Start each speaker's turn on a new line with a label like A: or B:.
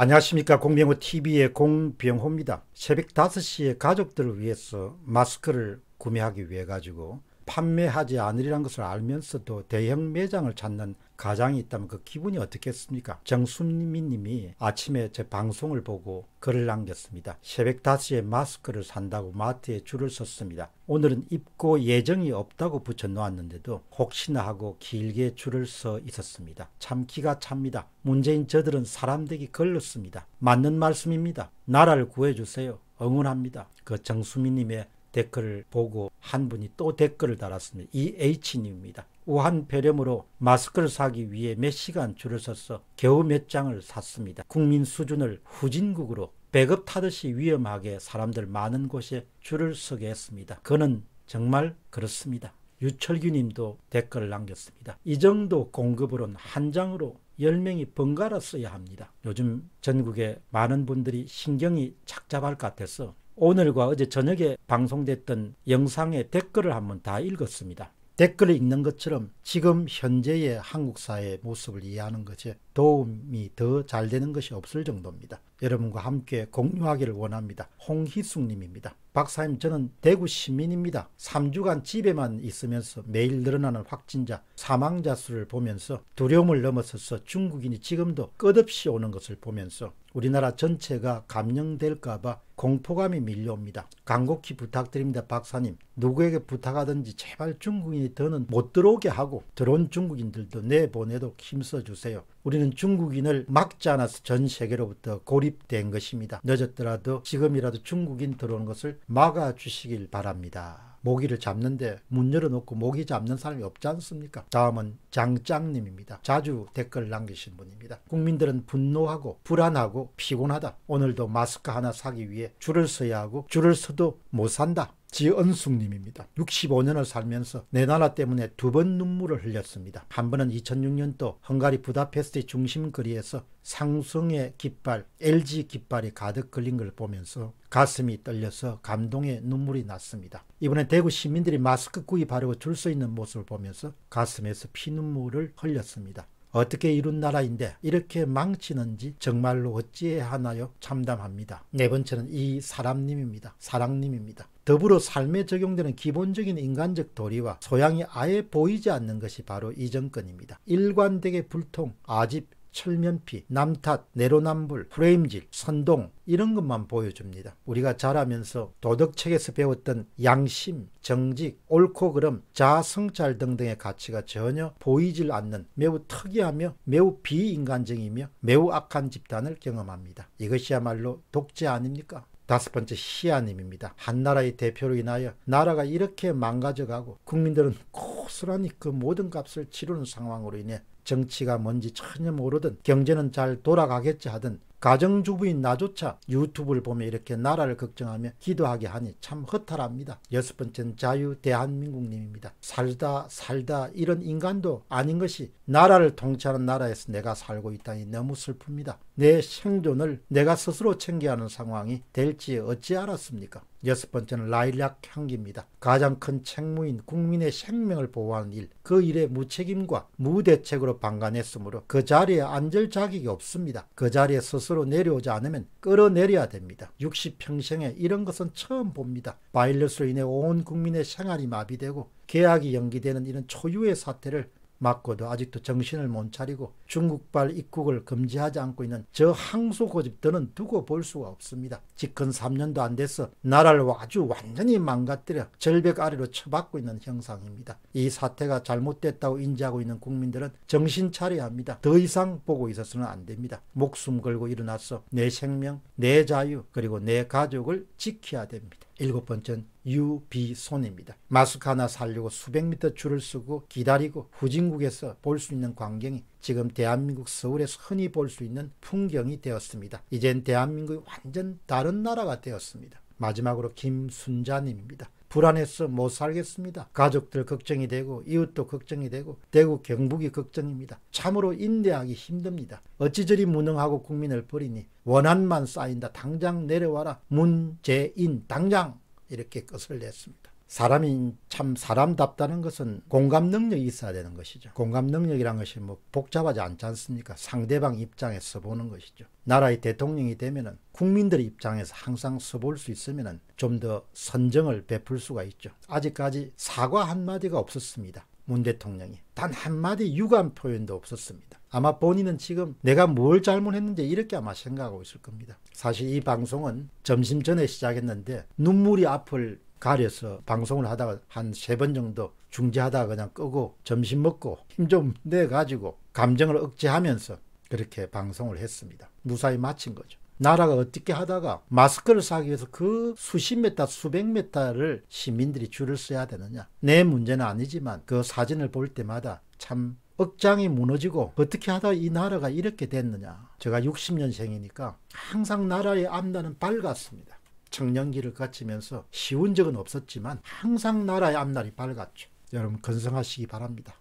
A: 안녕하십니까 공병호 TV의 공병호입니다. 새벽 5시에 가족들을 위해서 마스크를 구매하기 위해 가지고 판매하지 않으리란 것을 알면서도 대형 매장을 찾는 가장이 있다면 그 기분이 어떻겠습니까? 정순민 님이 아침에 제 방송을 보고 글을 남겼습니다. 새벽 5시에 마스크를 산다고 마트에 줄을 섰습니다. 오늘은 입고 예정이 없다고 붙여놓았는데도 혹시나 하고 길게 줄을 서 있었습니다. 참 기가 찹니다. 문재인 저들은 사람 되기 걸렀습니다 맞는 말씀입니다. 나라를 구해주세요. 응원합니다. 그정수민님의 댓글을 보고 한 분이 또 댓글을 달았습니다. 이 h 님입니다 우한 폐렴으로 마스크를 사기 위해 몇 시간 줄을 서서 겨우 몇 장을 샀습니다. 국민 수준을 후진국으로 배급 타듯이 위험하게 사람들 많은 곳에 줄을 서게 했습니다. 그는 정말 그렇습니다. 유철규님도 댓글을 남겼습니다. 이 정도 공급으론 한 장으로 10명이 번갈아 써야 합니다. 요즘 전국에 많은 분들이 신경이 착잡할 것 같아서 오늘과 어제 저녁에 방송됐던 영상의 댓글을 한번 다 읽었습니다. 댓글을 읽는 것처럼 지금 현재의 한국 사회의 모습을 이해하는 것에 도움이 더 잘 되는 것이 없을 정도입니다. 여러분과 함께 공유하기를 원합니다. 홍희숙님입니다. 박사님 저는 대구 시민입니다. 3주간 집에만 있으면서 매일 늘어나는 확진자 사망자 수를 보면서 두려움을 넘어서서 중국인이 지금도 끝없이 오는 것을 보면서 우리나라 전체가 감염될까봐 공포감이 밀려옵니다. 간곡히 부탁드립니다 박사님 누구에게 부탁하든지 제발 중국인이 더는 못 들어오게 하고 들어온 중국인들도 내보내도 힘써주세요. 우리는 중국인을 막지 않아서 전 세계로부터 고립된 것입니다. 늦었더라도 지금이라도 중국인 들어오는 것을 막아주시길 바랍니다. 모기를 잡는데 문 열어놓고 모기 잡는 사람이 없지 않습니까? 다음은 장짱님입니다. 자주 댓글 남기신 분입니다. 국민들은 분노하고 불안하고 피곤하다. 오늘도 마스크 하나 사기 위해 줄을 서야 하고 줄을 서도 못 산다. 지은숙님입니다. 65년을 살면서 내 나라 때문에 두 번 눈물을 흘렸습니다. 한 번은 2006년도 헝가리 부다페스트 중심 거리에서 상성의 깃발, LG 깃발이 가득 걸린 걸 보면서 가슴이 떨려서 감동의 눈물이 났습니다. 이번에 대구 시민들이 마스크 구입바르고줄 서 있는 모습을 보면서 가슴에서 피눈물을 흘렸습니다. 어떻게 이룬 나라인데 이렇게 망치는지 정말로 어찌해야 하나요? 참담합니다. 네 번째는 이 사람님입니다. 사랑님입니다. 더불어 삶에 적용되는 기본적인 인간적 도리와 소양이 아예 보이지 않는 것이 바로 이 정권입니다. 일관되게 불통, 아집, 철면피, 남탓, 내로남불, 프레임질, 선동 이런 것만 보여줍니다. 우리가 자라면서 도덕책에서 배웠던 양심, 정직, 옳고 그름, 자성찰 등등의 가치가 전혀 보이질 않는 매우 특이하며 매우 비인간적이며 매우 악한 집단을 경험합니다. 이것이야말로 독재 아닙니까? 다섯 번째 시아님입니다. 한나라의 대표로 인하여 나라가 이렇게 망가져가고 국민들은 고스란히 그 모든 값을 치르는 상황으로 인해 정치가 뭔지 전혀 모르든 경제는 잘 돌아가겠지 하든 가정주부인 나조차 유튜브를 보며 이렇게 나라를 걱정하며 기도하게 하니 참 허탈합니다. 여섯 번째는 자유 대한민국님입니다. 살다 살다 이런 인간도 아닌 것이 나라를 통치하는 나라에서 내가 살고 있다니 너무 슬픕니다. 내 생존을 내가 스스로 챙겨야 하는 상황이 될지 어찌 알았습니까? 여섯 번째는 라일락 향기입니다. 가장 큰 책무인 국민의 생명을 보호하는 일, 그 일의 무책임과 무대책으로 방관했으므로 그 자리에 앉을 자격이 없습니다. 그 자리에 스스로 내려오지 않으면 끌어내려야 됩니다. 60평생에 이런 것은 처음 봅니다. 바이러스로 인해 온 국민의 생활이 마비되고 계약이 연기되는 이런 초유의 사태를 맞고도 아직도 정신을 못 차리고 중국발 입국을 금지하지 않고 있는 저 항소 고집들은 두고 볼 수가 없습니다. 직권 3년도 안 돼서 나라를 아주 완전히 망가뜨려 절벽 아래로 쳐박고 있는 형상입니다. 이 사태가 잘못됐다고 인지하고 있는 국민들은 정신 차려야 합니다. 더 이상 보고 있어서는 안 됩니다. 목숨 걸고 일어나서 내 생명, 내 자유 그리고 내 가족을 지켜야 됩니다. 일곱 번째는 유비손입니다. 마스크 하나 살려고 수백 미터 줄을 서고 기다리고 후진국에서 볼 수 있는 광경이 지금 대한민국 서울에서 흔히 볼 수 있는 풍경이 되었습니다. 이젠 대한민국이 완전 다른 나라가 되었습니다. 마지막으로 김순자님입니다. 불안해서 못 살겠습니다. 가족들 걱정이 되고 이웃도 걱정이 되고 대구 경북이 걱정입니다. 참으로 인내하기 힘듭니다. 어찌 저리 무능하고 국민을 버리니 원한만 쌓인다. 당장 내려와라. 문재인 당장 이렇게 끝을 냈습니다. 사람이 참 사람답다는 것은 공감 능력이 있어야 되는 것이죠. 공감 능력이란 것이 뭐 복잡하지 않지 않습니까? 상대방 입장에서 보는 것이죠. 나라의 대통령이 되면은 국민들의 입장에서 항상 써볼 수 있으면은 좀 더 선정을 베풀 수가 있죠. 아직까지 사과 한마디가 없었습니다. 문 대통령이 단 한마디 유감 표현도 없었습니다. 아마 본인은 지금 내가 뭘 잘못했는지 이렇게 아마 생각하고 있을 겁니다. 사실 이 방송은 점심 전에 시작했는데 눈물이 앞을 가려서 방송을 하다가 한 세 번 정도 중지하다가 그냥 끄고 점심 먹고 힘 좀 내가지고 감정을 억제하면서 그렇게 방송을 했습니다. 무사히 마친 거죠. 나라가 어떻게 하다가 마스크를 사기 위해서 그 수십 메타 수백 메타를 시민들이 줄을 써야 되느냐 내 문제는 아니지만 그 사진을 볼 때마다 참 억장이 무너지고 어떻게 하다 이 나라가 이렇게 됐느냐 제가 60년생이니까 항상 나라의 암단은 밝았습니다 청년기를 거치면서 쉬운 적은 없었지만 항상 나라의 앞날이 밝았죠. 여러분 건성하시기 바랍니다.